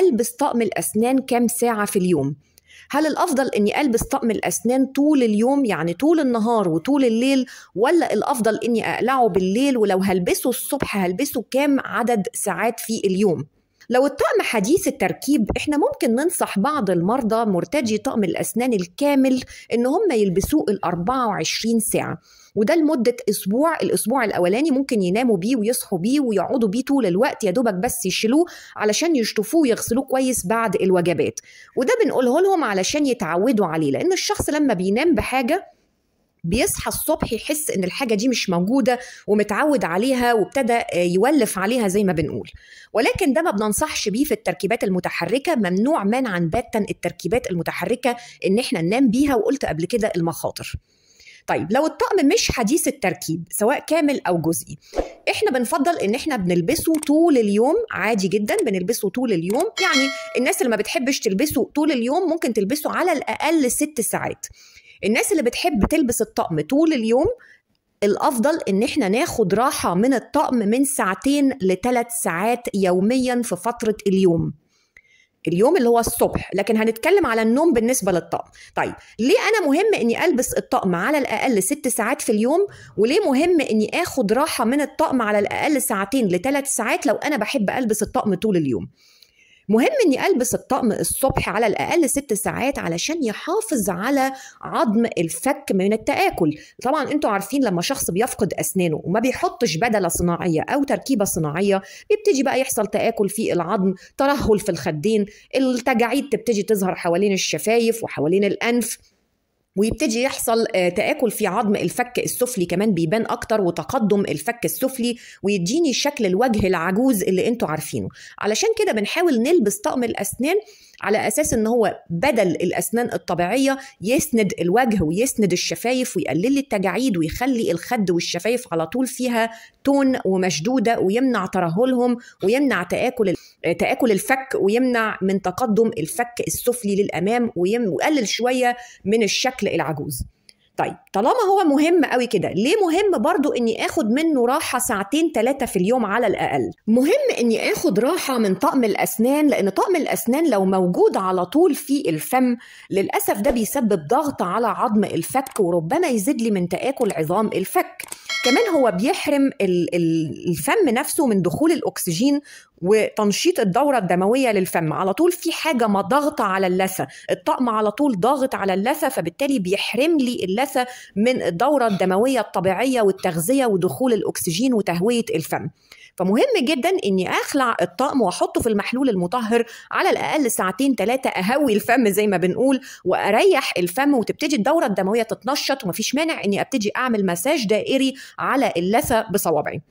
البس طقم الاسنان كام ساعه في اليوم هل الافضل اني البس طقم الاسنان طول اليوم يعني طول النهار وطول الليل ولا الافضل اني اقلعه بالليل ولو هلبسه الصبح هلبسه كام عدد ساعات في اليوم لو الطقم حديث التركيب احنا ممكن ننصح بعض المرضى مرتجي طقم الأسنان الكامل إن هم يلبسوه ال 24 ساعة وده لمدة أسبوع الأسبوع الأولاني ممكن يناموا بيه ويصحوا بيه ويقعدوا بيه طول الوقت يا دوبك بس يشيلوه علشان يشطفوه ويغسلوه كويس بعد الوجبات وده بنقوله لهم علشان يتعودوا عليه لأن الشخص لما بينام بحاجة بيصحى الصبح يحس ان الحاجه دي مش موجوده ومتعود عليها وابتدى آه، يولف عليها زي ما بنقول ولكن ده ما بننصحش بيه في التركيبات المتحركه ممنوع منعا باتا التركيبات المتحركه ان احنا ننام بيها وقلت قبل كده المخاطر طيب لو الطقم مش حديث التركيب سواء كامل او جزئي احنا بنفضل ان احنا بنلبسه طول اليوم عادي جدا بنلبسه طول اليوم يعني الناس اللي ما بتحبش تلبسه طول اليوم ممكن تلبسه على الاقل ست ساعات الناس اللي بتحب تلبس الطقم طول اليوم الافضل ان احنا ناخد راحه من الطقم من ساعتين لثلاث ساعات يوميا في فتره اليوم اليوم اللي هو الصبح لكن هنتكلم على النوم بالنسبه للطقم طيب ليه انا مهم اني البس الطقم على الاقل ست ساعات في اليوم وليه مهم اني اخد راحه من الطقم على الاقل ساعتين لثلاث ساعات لو انا بحب البس الطقم طول اليوم مهم اني البس الطقم الصبح على الاقل ست ساعات علشان يحافظ على عظم الفك من التاكل طبعا انتوا عارفين لما شخص بيفقد اسنانه وما بيحطش بدله صناعيه او تركيبه صناعيه بيبتدي بقى يحصل تاكل في العظم ترهل في الخدين التجاعيد تبتدي تظهر حوالين الشفايف وحوالين الانف ويبتدي يحصل آه، تآكل في عظم الفك السفلي كمان بيبان أكتر وتقدم الفك السفلي ويديني شكل الوجه العجوز اللي انتوا عارفينه علشان كده بنحاول نلبس طقم الأسنان على أساس إن هو بدل الأسنان الطبيعية يسند الوجه ويسند الشفايف ويقلل التجاعيد ويخلي الخد والشفايف على طول فيها تون ومشدودة ويمنع ترهلهم ويمنع تآكل تآكل الفك ويمنع من تقدم الفك السفلي للأمام ويقلل شوية من الشكل العجوز طيب طالما هو مهم قوي كده ليه مهم برضو اني اخد منه راحة ساعتين ثلاثة في اليوم على الاقل مهم اني اخد راحة من طقم الاسنان لان طقم الاسنان لو موجود على طول في الفم للأسف ده بيسبب ضغط على عظم الفك وربما يزيد لي من تآكل عظام الفك كمان هو بيحرم الفم نفسه من دخول الاكسجين وتنشيط الدورة الدموية للفم على طول في حاجة مضغطة على اللثة الطقم على طول ضاغط على اللثة فبالتالي بيحرم لي اللثة من الدورة الدموية الطبيعية والتغذية ودخول الأكسجين وتهوية الفم فمهم جدا اني اخلع الطقم واحطه في المحلول المطهر على الاقل ساعتين ثلاثه اهوي الفم زي ما بنقول واريح الفم وتبتدي الدوره الدمويه تتنشط ومفيش مانع اني ابتدي اعمل مساج دائري على اللثه بصوابعي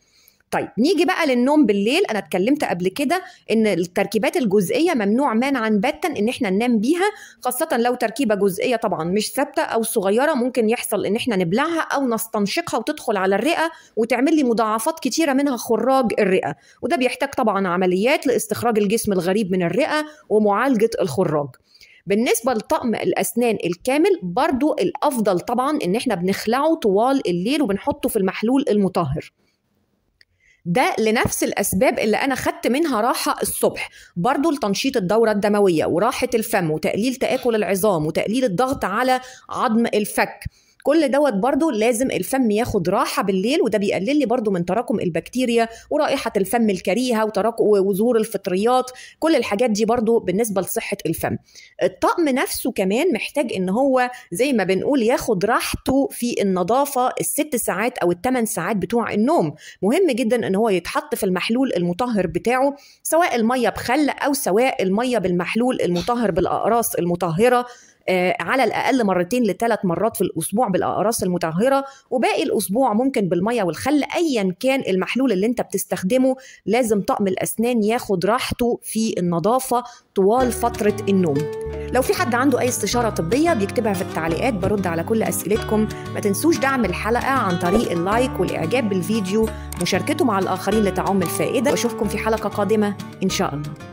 طيب نيجي بقى للنوم بالليل انا اتكلمت قبل كده ان التركيبات الجزئيه ممنوع منعا باتا ان احنا ننام بيها خاصه لو تركيبه جزئيه طبعا مش ثابته او صغيره ممكن يحصل ان احنا نبلعها او نستنشقها وتدخل على الرئه وتعمل لي مضاعفات كتيره منها خراج الرئه وده بيحتاج طبعا عمليات لاستخراج الجسم الغريب من الرئه ومعالجه الخراج بالنسبة لطقم الأسنان الكامل برضو الأفضل طبعا إن إحنا بنخلعه طوال الليل وبنحطه في المحلول المطهر ده لنفس الاسباب اللي انا خدت منها راحه الصبح برضو لتنشيط الدوره الدمويه وراحه الفم وتقليل تاكل العظام وتقليل الضغط على عظم الفك كل دوت برضو لازم الفم ياخد راحه بالليل وده بيقلل لي برضو من تراكم البكتيريا ورائحه الفم الكريهه وتراكم وزور الفطريات كل الحاجات دي برضو بالنسبه لصحه الفم الطقم نفسه كمان محتاج ان هو زي ما بنقول ياخد راحته في النظافه الست ساعات او الثمان ساعات بتوع النوم مهم جدا ان هو يتحط في المحلول المطهر بتاعه سواء الميه بخل او سواء الميه بالمحلول المطهر بالاقراص المطهره آه، على الاقل مرتين لثلاث مرات في الاسبوع بالاقراص المطهره وباقي الاسبوع ممكن بالميه والخل ايا كان المحلول اللي انت بتستخدمه لازم طقم الاسنان ياخد راحته في النظافه طوال فتره النوم لو في حد عنده اي استشاره طبيه بيكتبها في التعليقات برد على كل اسئلتكم ما تنسوش دعم الحلقه عن طريق اللايك والاعجاب بالفيديو مشاركته مع الاخرين لتعم الفائده واشوفكم في حلقه قادمه ان شاء الله